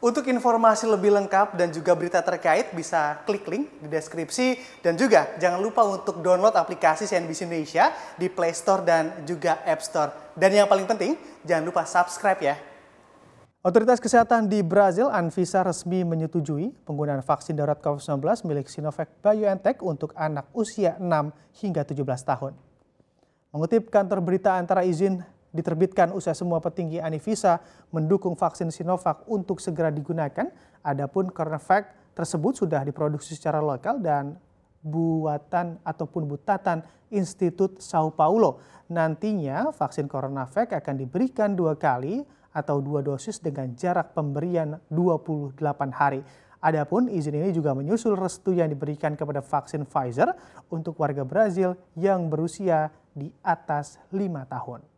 Untuk informasi lebih lengkap dan juga berita terkait bisa klik link di deskripsi dan juga jangan lupa untuk download aplikasi CNBC Indonesia di Play Store dan juga App Store. Dan yang paling penting jangan lupa subscribe ya. Otoritas Kesehatan di Brazil Anvisa resmi menyetujui penggunaan vaksin darurat COVID-19 milik Sinovac BioNTech untuk anak usia 6 hingga 17 tahun. Mengutip kantor berita antara izin diterbitkan usai semua petinggi Anivisa mendukung vaksin Sinovac untuk segera digunakan. Adapun Coronavac tersebut sudah diproduksi secara lokal dan buatan ataupun butatan Institut Sao Paulo. Nantinya vaksin CoronaVac akan diberikan dua kali atau dua dosis dengan jarak pemberian 28 hari. Adapun izin ini juga menyusul restu yang diberikan kepada vaksin Pfizer untuk warga Brazil yang berusia di atas lima tahun.